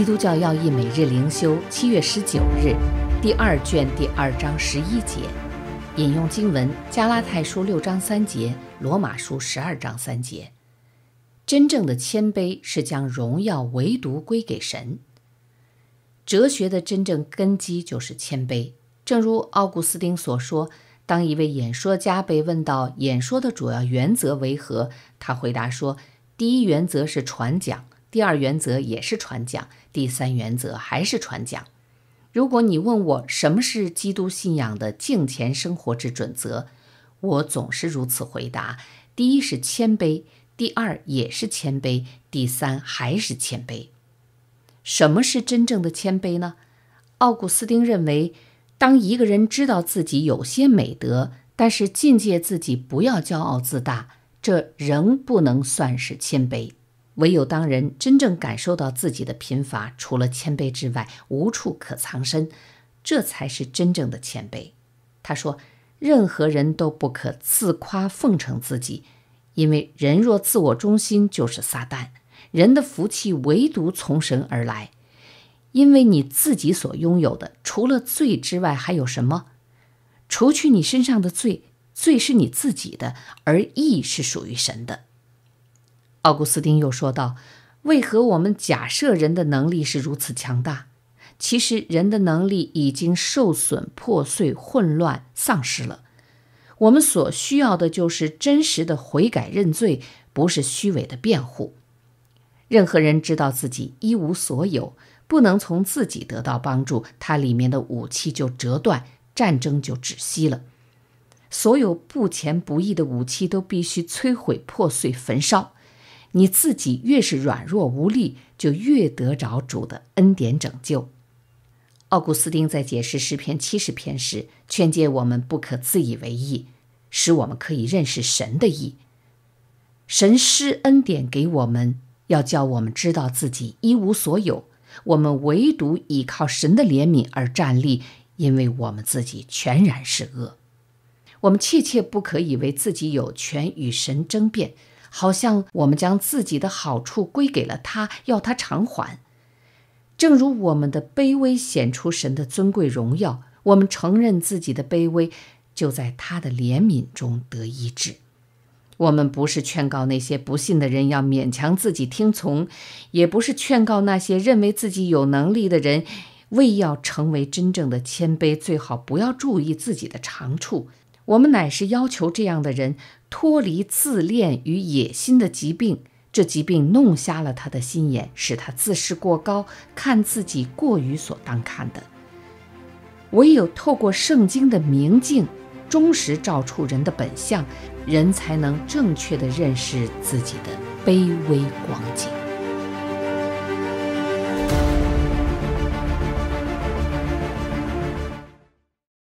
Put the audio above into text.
《基督教要义》每日灵修，七月十九日，第二卷第二章十一节，引用经文：加拉太书六章三节，罗马书十二章三节。真正的谦卑是将荣耀唯独归给神。哲学的真正根基就是谦卑。正如奥古斯丁所说，当一位演说家被问到演说的主要原则为何，他回答说：“第一原则是传讲。”第二原则也是传讲，第三原则还是传讲。如果你问我什么是基督信仰的敬虔生活之准则，我总是如此回答：第一是谦卑，第二也是谦卑，第三还是谦卑。什么是真正的谦卑呢？奥古斯丁认为，当一个人知道自己有些美德，但是境界自己不要骄傲自大，这仍不能算是谦卑。唯有当人真正感受到自己的贫乏，除了谦卑之外无处可藏身，这才是真正的谦卑。他说：“任何人都不可自夸奉承自己，因为人若自我中心就是撒旦。人的福气唯独从神而来，因为你自己所拥有的除了罪之外还有什么？除去你身上的罪，罪是你自己的，而义是属于神的。”奥古斯丁又说道：“为何我们假设人的能力是如此强大？其实人的能力已经受损、破碎、混乱、丧失了。我们所需要的就是真实的悔改、认罪，不是虚伪的辩护。任何人知道自己一无所有，不能从自己得到帮助，他里面的武器就折断，战争就止息了。所有不前不义的武器都必须摧毁、破碎、焚烧。”你自己越是软弱无力，就越得着主的恩典拯救。奥古斯丁在解释诗篇七十篇时，劝诫我们不可自以为意，使我们可以认识神的意。神施恩典给我们，要叫我们知道自己一无所有，我们唯独依靠神的怜悯而站立，因为我们自己全然是恶。我们切切不可以为自己有权与神争辩。好像我们将自己的好处归给了他，要他偿还。正如我们的卑微显出神的尊贵荣耀，我们承认自己的卑微，就在他的怜悯中得医治。我们不是劝告那些不信的人要勉强自己听从，也不是劝告那些认为自己有能力的人，为要成为真正的谦卑，最好不要注意自己的长处。我们乃是要求这样的人。脱离自恋与野心的疾病，这疾病弄瞎了他的心眼，使他自视过高，看自己过于所当看的。唯有透过圣经的明镜，忠实照出人的本相，人才能正确的认识自己的卑微光景。